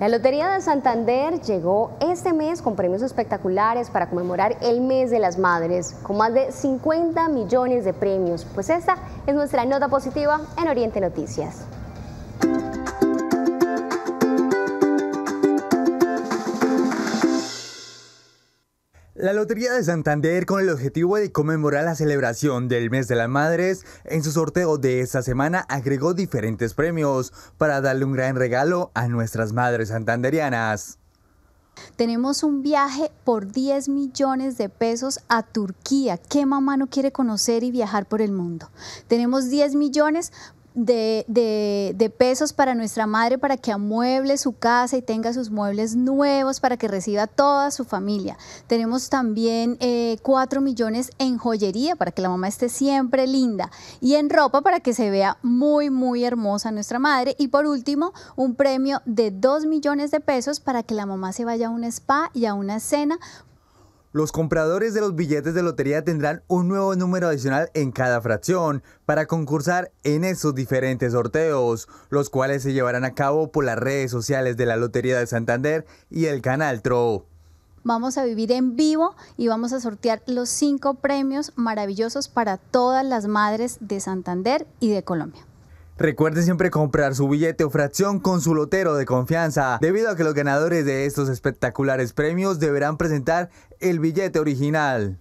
La Lotería de Santander llegó este mes con premios espectaculares para conmemorar el mes de las madres, con más de 50 millones de premios. Pues esta es nuestra nota positiva en Oriente Noticias. La Lotería de Santander, con el objetivo de conmemorar la celebración del Mes de las Madres, en su sorteo de esta semana agregó diferentes premios para darle un gran regalo a nuestras madres santanderianas. Tenemos un viaje por 10 millones de pesos a Turquía. ¿Qué mamá no quiere conocer y viajar por el mundo? Tenemos 10 millones de, pesos para nuestra madre para que amueble su casa y tenga sus muebles nuevos para que reciba toda su familia. Tenemos también eh, cuatro 4 millones en joyería para que la mamá esté siempre linda y en ropa para que se vea muy, muy hermosa nuestra madre. Y por último, un premio de 2 millones de pesos para que la mamá se vaya a un spa y a una cena los compradores de los billetes de lotería tendrán un nuevo número adicional en cada fracción para concursar en esos diferentes sorteos, los cuales se llevarán a cabo por las redes sociales de la Lotería de Santander y el canal TRO. Vamos a vivir en vivo y vamos a sortear los cinco premios maravillosos para todas las madres de Santander y de Colombia. Recuerde siempre comprar su billete o fracción con su lotero de confianza, debido a que los ganadores de estos espectaculares premios deberán presentar el billete original.